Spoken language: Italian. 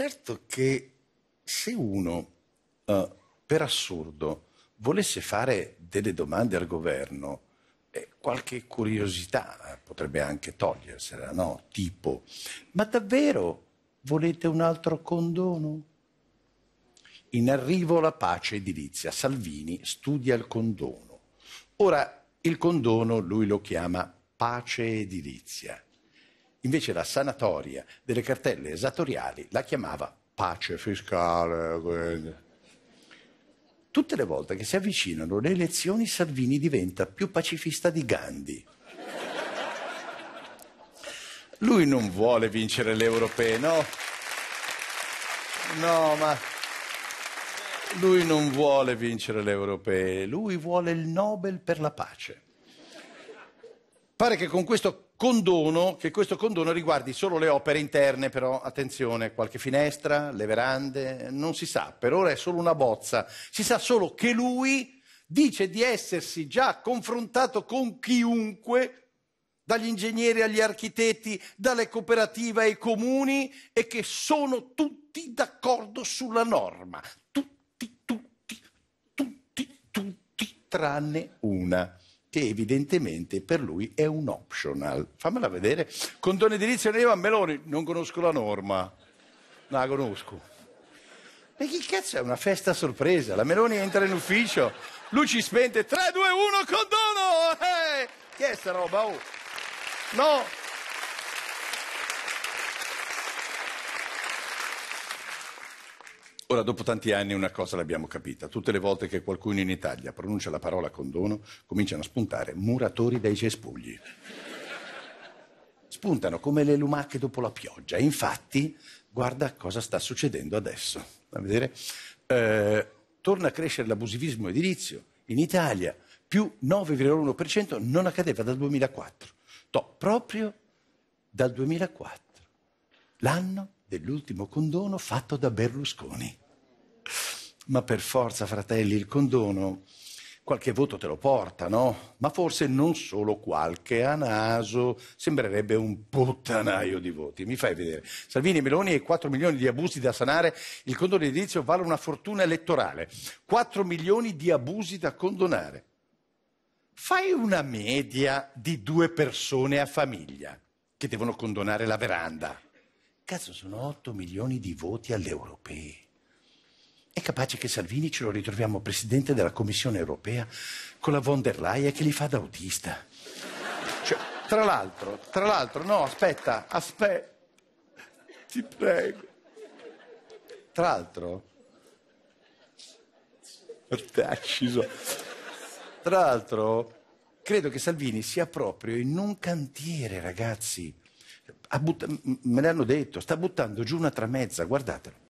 Certo che se uno, uh, per assurdo, volesse fare delle domande al governo, eh, qualche curiosità potrebbe anche togliersela, no? Tipo, ma davvero volete un altro condono? In arrivo la pace edilizia, Salvini studia il condono. Ora, il condono lui lo chiama pace edilizia. Invece la sanatoria delle cartelle esattoriali la chiamava pace fiscale. Tutte le volte che si avvicinano le elezioni Salvini diventa più pacifista di Gandhi. Lui non vuole vincere le europee, no? No, ma lui non vuole vincere le europee, lui vuole il Nobel per la pace. Pare che con questo condono, che questo condono riguardi solo le opere interne, però attenzione, qualche finestra, le verande, non si sa, per ora è solo una bozza, si sa solo che lui dice di essersi già confrontato con chiunque, dagli ingegneri agli architetti, dalle cooperative ai comuni, e che sono tutti d'accordo sulla norma, tutti, tutti, tutti, tutti, tranne una che evidentemente per lui è un optional. Fammela vedere. Condone edilizio Neva Meloni, non conosco la norma. la conosco. Ma che cazzo è una festa sorpresa? La Meloni entra in ufficio, luci spente, 3, 2, 1, condono! Eh! Che è sta roba? Oh. No! Ora, dopo tanti anni, una cosa l'abbiamo capita. Tutte le volte che qualcuno in Italia pronuncia la parola condono, cominciano a spuntare muratori dai cespugli. Spuntano come le lumache dopo la pioggia. infatti, guarda cosa sta succedendo adesso. A vedere. Eh, torna a crescere l'abusivismo edilizio in Italia, più 9,1%, non accadeva dal 2004. No, proprio dal 2004, l'anno dell'ultimo condono fatto da Berlusconi. Ma per forza, fratelli, il condono qualche voto te lo porta, no? Ma forse non solo qualche a naso, sembrerebbe un puttanaio di voti. Mi fai vedere. Salvini e Meloni e 4 milioni di abusi da sanare, il condono edilizio vale una fortuna elettorale. 4 milioni di abusi da condonare. Fai una media di due persone a famiglia che devono condonare la veranda. Cazzo, sono 8 milioni di voti alle europee. È capace che Salvini ce lo ritroviamo presidente della Commissione europea con la von der Leyen che li fa da autista. Cioè, tra l'altro, tra l'altro, no, aspetta, aspetta, ti prego. Tra l'altro, tra l'altro, credo che Salvini sia proprio in un cantiere, ragazzi me l'hanno detto, sta buttando giù una tramezza, guardatelo.